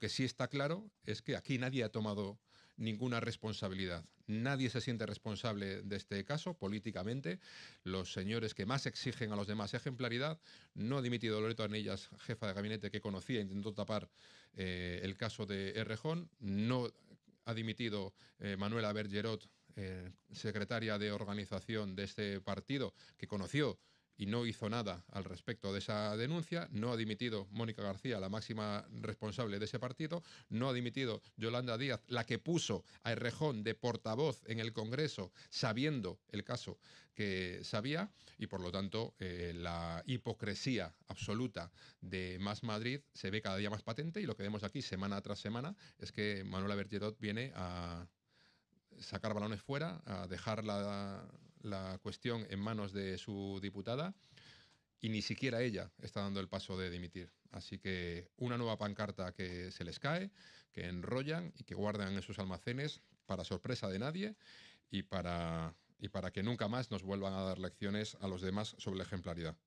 que sí está claro es que aquí nadie ha tomado ninguna responsabilidad. Nadie se siente responsable de este caso políticamente. Los señores que más exigen a los demás ejemplaridad, no ha dimitido Loreto Anillas jefa de gabinete que conocía, intentó tapar eh, el caso de Errejón, no ha dimitido eh, Manuela Bergerot, eh, secretaria de organización de este partido, que conoció y no hizo nada al respecto de esa denuncia. No ha dimitido Mónica García, la máxima responsable de ese partido. No ha dimitido Yolanda Díaz, la que puso a Errejón de portavoz en el Congreso, sabiendo el caso que sabía. Y por lo tanto, eh, la hipocresía absoluta de Más Madrid se ve cada día más patente. Y lo que vemos aquí semana tras semana es que Manuela Bergerot viene a sacar balones fuera, a dejar la, la cuestión en manos de su diputada y ni siquiera ella está dando el paso de dimitir. Así que una nueva pancarta que se les cae, que enrollan y que guardan en sus almacenes para sorpresa de nadie y para, y para que nunca más nos vuelvan a dar lecciones a los demás sobre la ejemplaridad.